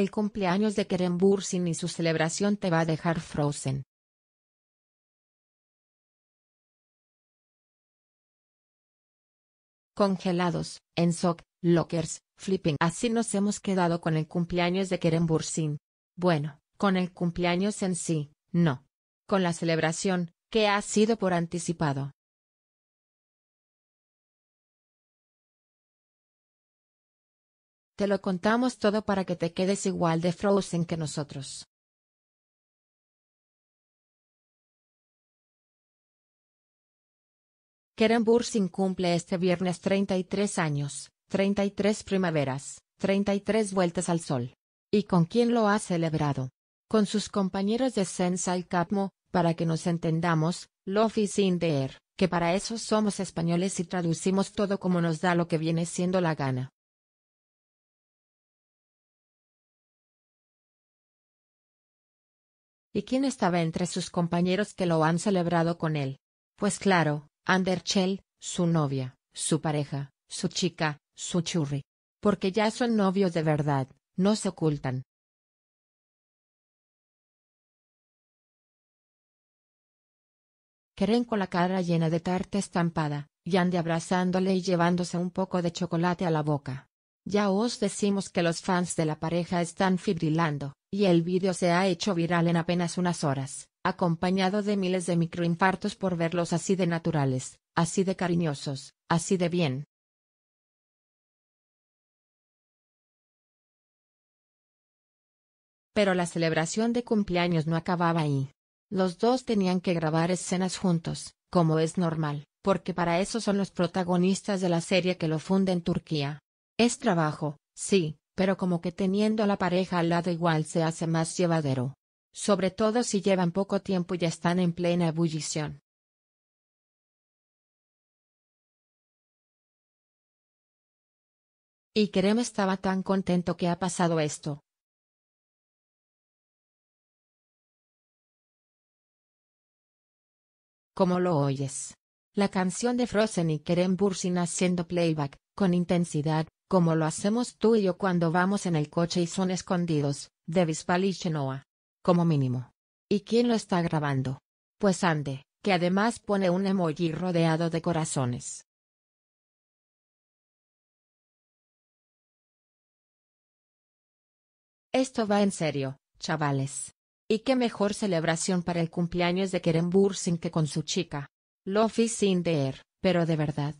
El cumpleaños de Kerem Bursin y su celebración te va a dejar frozen. Congelados, en sock, lockers, flipping. Así nos hemos quedado con el cumpleaños de Kerem Bueno, con el cumpleaños en sí, no. Con la celebración, que ha sido por anticipado. Te lo contamos todo para que te quedes igual de frozen que nosotros. Keren Bursin cumple este viernes 33 años, 33 primaveras, 33 vueltas al sol. ¿Y con quién lo ha celebrado? Con sus compañeros de y Capmo, para que nos entendamos, Lofi sin Deer, que para eso somos españoles y traducimos todo como nos da lo que viene siendo la gana. ¿Y quién estaba entre sus compañeros que lo han celebrado con él? Pues claro, Anderchell, su novia, su pareja, su chica, su churri. Porque ya son novios de verdad, no se ocultan. Queren con la cara llena de tarta estampada, y ande abrazándole y llevándose un poco de chocolate a la boca. Ya os decimos que los fans de la pareja están fibrilando, y el vídeo se ha hecho viral en apenas unas horas, acompañado de miles de microinfartos por verlos así de naturales, así de cariñosos, así de bien. Pero la celebración de cumpleaños no acababa ahí. Los dos tenían que grabar escenas juntos, como es normal, porque para eso son los protagonistas de la serie que lo funde en Turquía. Es trabajo, sí, pero como que teniendo a la pareja al lado igual se hace más llevadero. Sobre todo si llevan poco tiempo y están en plena ebullición. Y Kerem estaba tan contento que ha pasado esto. Como lo oyes. La canción de Frozen y Kerem Bursin haciendo playback, con intensidad, como lo hacemos tú y yo cuando vamos en el coche y son escondidos, de Bisbal y Chenoa. Como mínimo. ¿Y quién lo está grabando? Pues Ande, que además pone un emoji rodeado de corazones. Esto va en serio, chavales. Y qué mejor celebración para el cumpleaños de Kerem sin que con su chica. Lo sin sin pero de verdad.